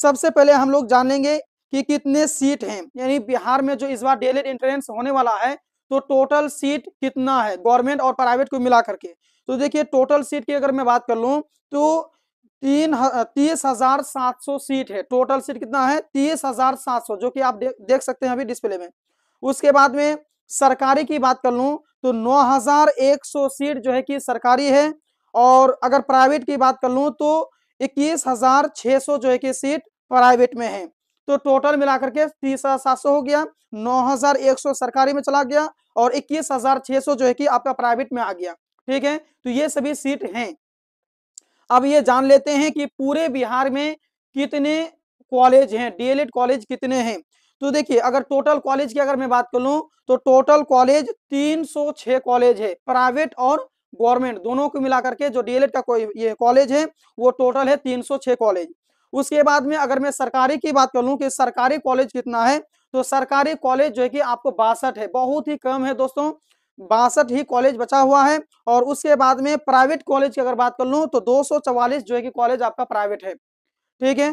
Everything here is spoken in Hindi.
सबसे पहले हम लोग जानेंगे कि कितने सीट हैं यानी बिहार में जो इस बार डेली एंट्रेंस होने वाला है तो टोटल सीट कितना है गवर्नमेंट और प्राइवेट को मिला करके तो देखिए टोटल सीट की अगर मैं बात कर लूँ तो तीन तीस हजार सात सौ सीट है टोटल सीट कितना है तीस हजार सात सौ जो कि आप दे, देख सकते हैं अभी डिस्प्ले में उसके बाद में सरकारी की बात कर लूँ तो नौ हजार एक सौ सीट जो है कि सरकारी है और अगर प्राइवेट की बात कर लूँ तो इक्कीस हजार छह सौ जो है कि सीट प्राइवेट में है तो टोटल मिलाकर के तीस हजार सात सौ हो गया नौ हजार एक सौ सरकारी में चला गया और इक्कीस हजार छह सौ जो है कि आपका प्राइवेट में आ गया ठीक है तो ये सभी सीट हैं अब ये जान लेते हैं कि पूरे बिहार में कितने कॉलेज हैं डीएलएड कॉलेज कितने हैं तो देखिए अगर टोटल कॉलेज की अगर मैं बात कर लूं तो टोटल कॉलेज 306 कॉलेज है प्राइवेट और गवर्नमेंट दोनों को मिलाकर के जो डीएलएड का कोई ये कॉलेज है वो टोटल है 306 कॉलेज उसके बाद में अगर मैं सरकारी की बात कर लूँ कि सरकारी कॉलेज कितना है तो सरकारी कॉलेज जो है कि आपको बासठ है बहुत ही कम है दोस्तों बासठ ही कॉलेज बचा हुआ है और उसके बाद में प्राइवेट कॉलेज की अगर बात कर लूँ तो दो जो है कि कॉलेज आपका प्राइवेट है ठीक है